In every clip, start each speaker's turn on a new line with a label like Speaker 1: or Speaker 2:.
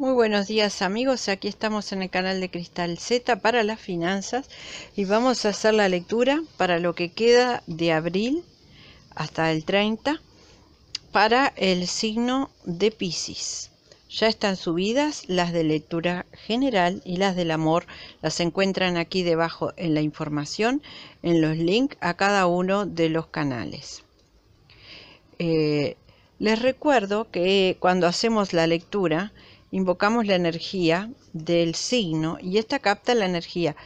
Speaker 1: Muy buenos días amigos, aquí estamos en el canal de Cristal Z para las finanzas y vamos a hacer la lectura para lo que queda de abril hasta el 30 para el signo de Pisces. Ya están subidas las de lectura general y las del amor. Las encuentran aquí debajo en la información, en los links a cada uno de los canales. Eh, les recuerdo que cuando hacemos la lectura, invocamos la energía del signo y esta capta la energía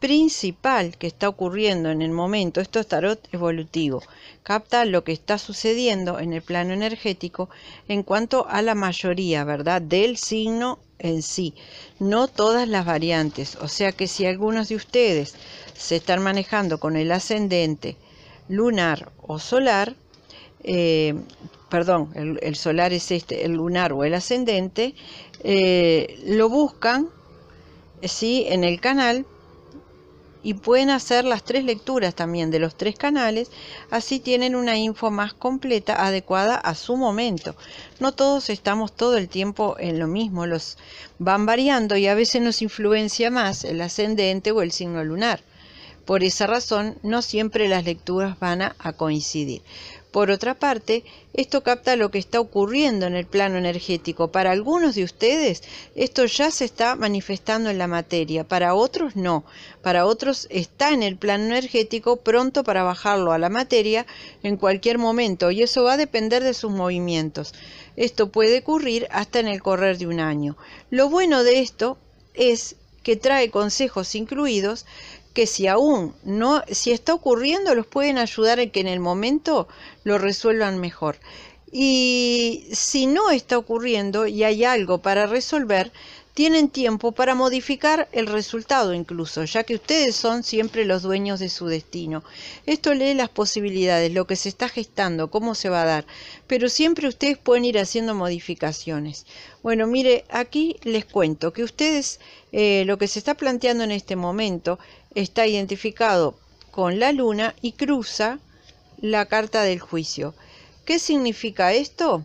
Speaker 1: principal que está ocurriendo en el momento. Esto es tarot evolutivo. Capta lo que está sucediendo en el plano energético en cuanto a la mayoría, ¿verdad? Del signo en sí, no todas las variantes. O sea que si algunos de ustedes se están manejando con el ascendente lunar o solar, eh, perdón, el, solar es este, el lunar o el ascendente, eh, lo buscan si en el canal y pueden hacer las tres lecturas también de los tres canales, así tienen una info más completa, adecuada a su momento. No todos estamos todo el tiempo en lo mismo, los van variando y a veces nos influencia más el ascendente o el signo lunar. Por esa razón, no siempre las lecturas van a coincidir. Por otra parte, esto capta lo que está ocurriendo en el plano energético. Para algunos de ustedes, esto ya se está manifestando en la materia, para otros no. Para otros está en el plano energético pronto para bajarlo a la materia en cualquier momento y eso va a depender de sus movimientos. Esto puede ocurrir hasta en el correr de un año. Lo bueno de esto es que trae consejos incluidos que si aún no, si está ocurriendo, los pueden ayudar a que en el momento lo resuelvan mejor. Y si no está ocurriendo y hay algo para resolver, tienen tiempo para modificar el resultado incluso, ya que ustedes son siempre los dueños de su destino. Esto lee las posibilidades, lo que se está gestando, cómo se va a dar, pero siempre ustedes pueden ir haciendo modificaciones. Bueno, mire, aquí les cuento que ustedes eh, lo que se está planteando en este momento está identificado con la luna y cruza la carta del juicio. ¿Qué significa esto?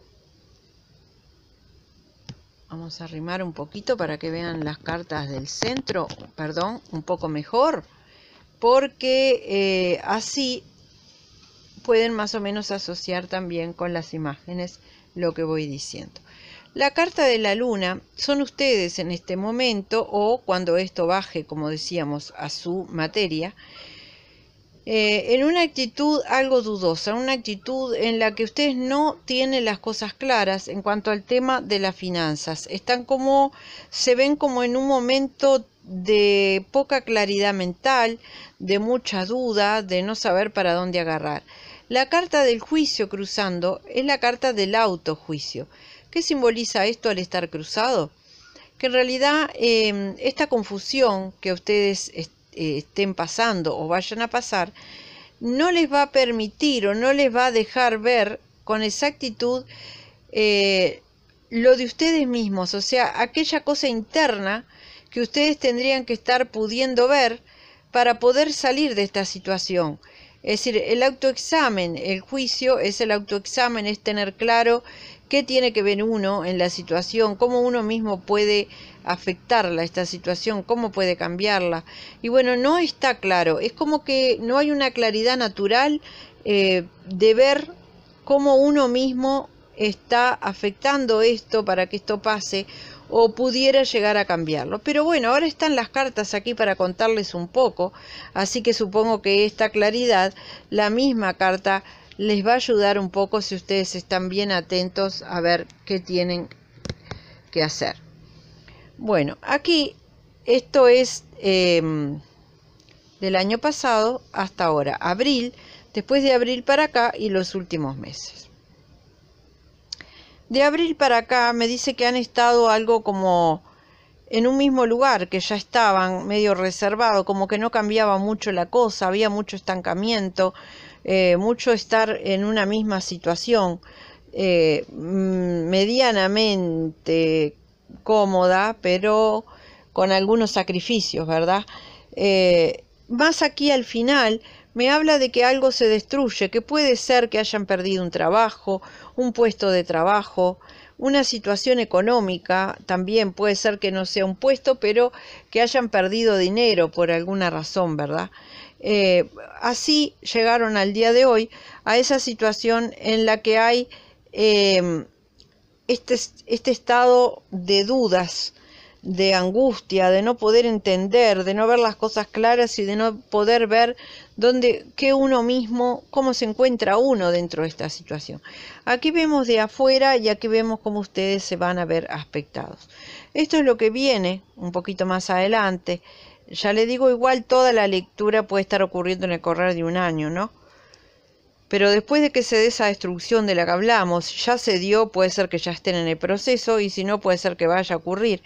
Speaker 1: Vamos a arrimar un poquito para que vean las cartas del centro, perdón, un poco mejor, porque eh, así pueden más o menos asociar también con las imágenes lo que voy diciendo. La carta de la luna son ustedes en este momento o cuando esto baje, como decíamos, a su materia, eh, en una actitud algo dudosa, una actitud en la que ustedes no tienen las cosas claras en cuanto al tema de las finanzas. Están como, se ven como en un momento de poca claridad mental, de mucha duda, de no saber para dónde agarrar. La carta del juicio cruzando es la carta del autojuicio. ¿Qué simboliza esto al estar cruzado? Que en realidad em, esta confusión que ustedes eh, estén pasando o vayan a pasar, no les va a permitir o no les va a dejar ver con exactitud eh, lo de ustedes mismos, o sea, aquella cosa interna que ustedes tendrían que estar pudiendo ver para poder salir de esta situación. Es decir, el autoexamen, el juicio es el autoexamen, es tener claro qué tiene que ver uno en la situación, cómo uno mismo puede afectarla esta situación, cómo puede cambiarla. Y bueno, no está claro, es como que no hay una claridad natural eh, de ver cómo uno mismo está afectando esto para que esto pase o pudiera llegar a cambiarlo. Pero bueno, ahora están las cartas aquí para contarles un poco, así que supongo que esta claridad, la misma carta, les va a ayudar un poco si ustedes están bien atentos a ver qué tienen que hacer. Bueno, aquí esto es em, del año pasado hasta ahora, abril, después de abril para acá y los últimos meses de abril para acá me dice que han estado algo como en un mismo lugar, que ya estaban medio reservado, como que no cambiaba mucho la cosa, había mucho estancamiento, eh, mucho estar en una misma situación eh, mm, medianamente cómoda, pero con algunos sacrificios, ¿verdad? Eh, más aquí al final, me habla de que algo se destruye, que puede ser que hayan perdido un trabajo, un puesto de trabajo, una situación económica, también puede ser que no sea un puesto, pero que hayan perdido dinero por alguna razón, ¿verdad? Eh, así llegaron al día de hoy a esa situación en la que hay eh, este, este estado de dudas, de angustia, de no poder entender, de no ver las cosas claras y de no poder ver dónde, qué uno mismo, cómo se encuentra uno dentro de esta situación. Aquí vemos de afuera y aquí vemos cómo ustedes se van a ver aspectados. Esto es lo que viene un poquito más adelante. Ya le digo, igual toda la lectura puede estar ocurriendo en el correr de un año, ¿no? pero después de que se dé esa destrucción de la que hablamos, ya se dio, puede ser que ya estén en el proceso y si no, puede ser que vaya a ocurrir.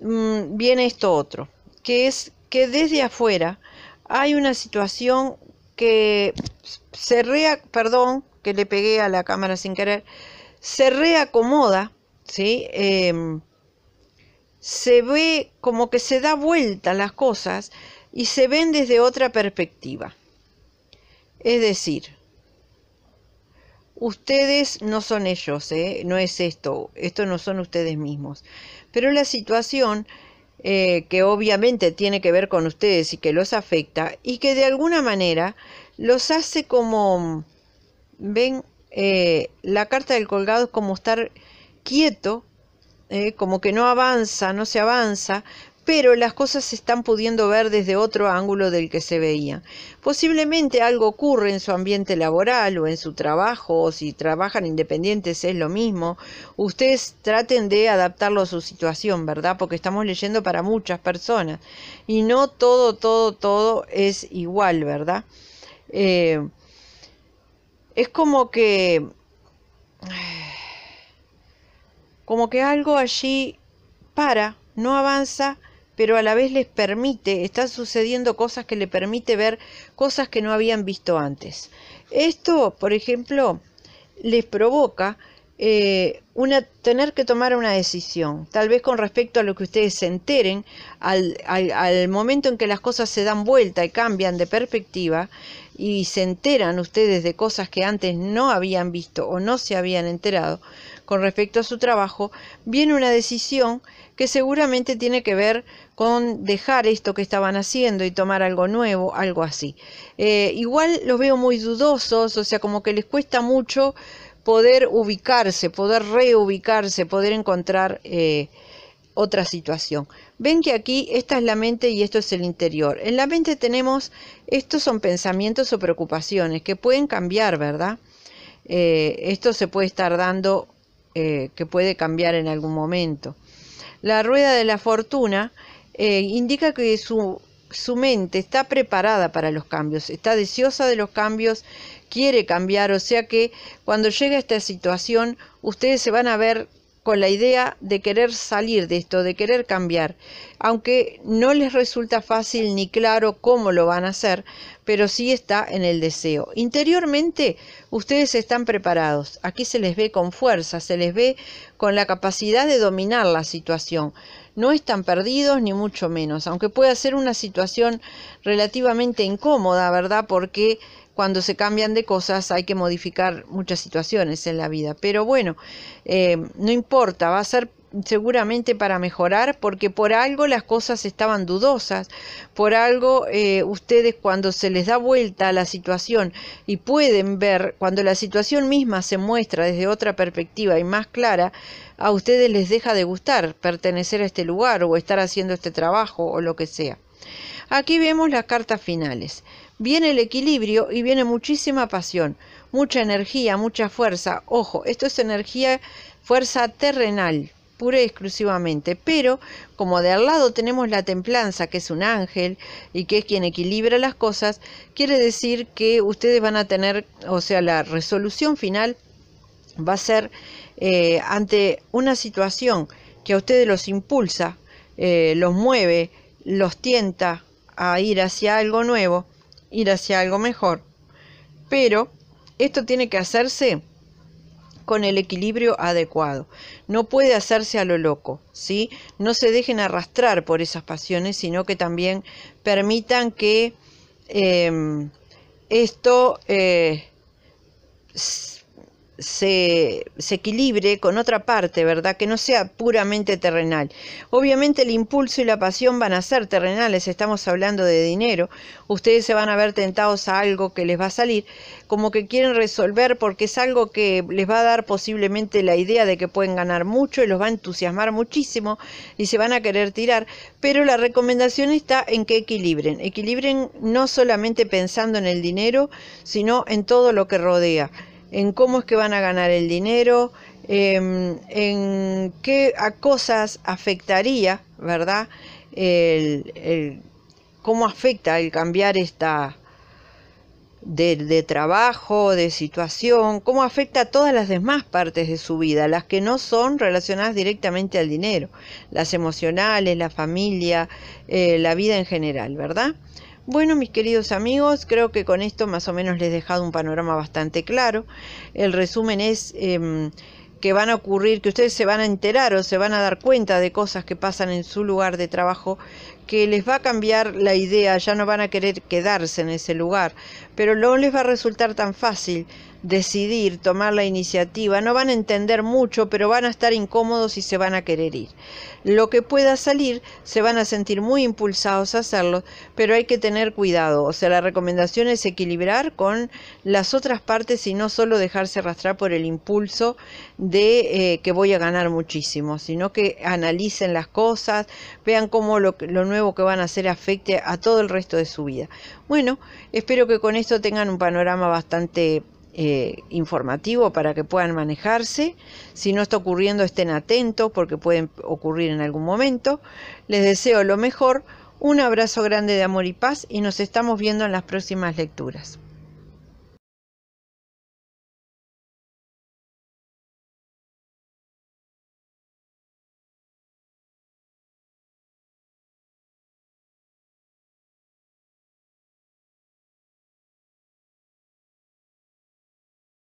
Speaker 1: Mm, viene esto otro, que es que desde afuera hay una situación que se rea, perdón, que le pegué a la cámara sin querer, se reacomoda, ¿sí? Em, se ve como que se da vuelta las cosas y se ven desde otra perspectiva. Es decir, ustedes no son ellos, ¿eh? no es esto, esto no son ustedes mismos. Pero la situación eh, que obviamente tiene que ver con ustedes y que los afecta y que de alguna manera los hace como, ven, eh, la carta del colgado es como estar quieto, eh, como que no avanza, no se avanza, pero las cosas se están pudiendo ver desde otro ángulo del que se veía. Posiblemente algo ocurre en su ambiente laboral o en su trabajo, o si trabajan independientes es lo mismo. Ustedes traten de adaptarlo a su situación, ¿verdad? Porque estamos leyendo para muchas personas y no todo, todo, todo es igual, ¿verdad? Eh, es como que... Como que algo allí para, no avanza pero a la vez les permite, están sucediendo cosas que le permite ver cosas que no habían visto antes. Esto, por ejemplo, les provoca eh, una, tener que tomar una decisión, tal vez con respecto a lo que ustedes se enteren, al, al, momento en que las cosas se dan vuelta y cambian de perspectiva y se enteran ustedes de cosas que antes no habían visto o no se habían enterado con respecto a su trabajo, viene una decisión que seguramente tiene que ver con dejar esto que estaban haciendo y tomar algo nuevo, algo así. Eh, igual los veo muy dudosos, o sea, como que les cuesta mucho poder ubicarse, poder reubicarse, poder encontrar eh, otra situación. Ven que aquí esta es la mente y esto es el interior. En la mente tenemos, estos son pensamientos o preocupaciones que pueden cambiar, ¿verdad? Eh, esto se puede estar dando, que puede cambiar en algún momento. La rueda de la fortuna eh, indica que su, su mente está preparada para los cambios, está deseosa de los cambios, quiere cambiar, o sea que cuando llega esta situación ustedes se van a ver con la idea de querer salir de esto, de querer cambiar, aunque no les resulta fácil ni claro cómo lo van a hacer, pero sí está en el deseo. Interiormente, ustedes están preparados, aquí se les ve con fuerza, se les ve con la capacidad de dominar la situación. No están perdidos ni mucho menos, aunque pueda ser una situación relativamente incómoda, ¿verdad? Porque cuando se cambian de cosas hay que modificar muchas situaciones en la vida. Pero bueno, eh, no importa, va a ser seguramente para mejorar porque por algo las cosas estaban dudosas, por algo eh, ustedes cuando se les da vuelta a la situación y pueden ver, cuando la situación misma se muestra desde otra perspectiva y más clara, a ustedes les deja de gustar pertenecer a este lugar o estar haciendo este trabajo o lo que sea. Aquí vemos las cartas finales. Viene el equilibrio y viene muchísima pasión, mucha energía, mucha fuerza. Ojo, esto es energía, fuerza terrenal, pura y exclusivamente. Pero como de al lado tenemos la templanza, que es un ángel y que es quien equilibra las cosas, quiere decir que ustedes van a tener, o sea, la resolución final va a ser eh, ante una situación que a ustedes los impulsa, eh, los mueve, los tienta, a ir hacia algo nuevo, ir hacia algo mejor. Pero esto tiene que hacerse con el equilibrio adecuado. No puede hacerse a lo loco, ¿sí? No se dejen arrastrar por esas pasiones, sino que también permitan que em, esto eh, se, equilibre con otra parte, ¿verdad? Que no sea puramente terrenal. Obviamente el impulso y la pasión van a ser terrenales, estamos hablando de dinero. Ustedes se van a ver tentados a algo que les va a salir, como que quieren resolver porque es algo que les va a dar posiblemente la idea de que pueden ganar mucho y los va a entusiasmar muchísimo y se van a querer tirar. Pero la recomendación está en que equilibren. Equilibren no solamente pensando en el dinero, sino en todo lo que rodea en cómo es que van a ganar el dinero, em, en qué a cosas afectaría, ¿verdad? cómo afecta el cambiar esta de, trabajo, de situación, cómo afecta a todas las demás partes de su vida, las que no son relacionadas directamente al dinero, las emocionales, la familia, eh, la vida en general, ¿verdad? Bueno, mis queridos amigos, creo que con esto más o menos les he dejado un panorama bastante claro. El resumen es em, que van a ocurrir, que ustedes se van a enterar o se van a dar cuenta de cosas que pasan en su lugar de trabajo, que les va a cambiar la idea, ya no van a querer quedarse en ese lugar, pero no les va a resultar tan fácil decidir, tomar la iniciativa. No van a entender mucho, pero van a estar incómodos y se van a querer ir. Lo que pueda salir, se van a sentir muy impulsados a hacerlo, pero hay que tener cuidado. O sea, la recomendación es equilibrar con las otras partes y no solo dejarse arrastrar por el impulso de eh, que voy a ganar muchísimo, sino que analicen las cosas, vean cómo lo, lo nuevo que van a hacer afecte a todo el resto de su vida. Bueno, espero que con esto tengan un panorama bastante eh, informativo para que puedan manejarse. Si no está ocurriendo, estén atentos porque pueden ocurrir en algún momento. Les deseo lo mejor, un abrazo grande de amor y paz y nos estamos viendo en las próximas lecturas.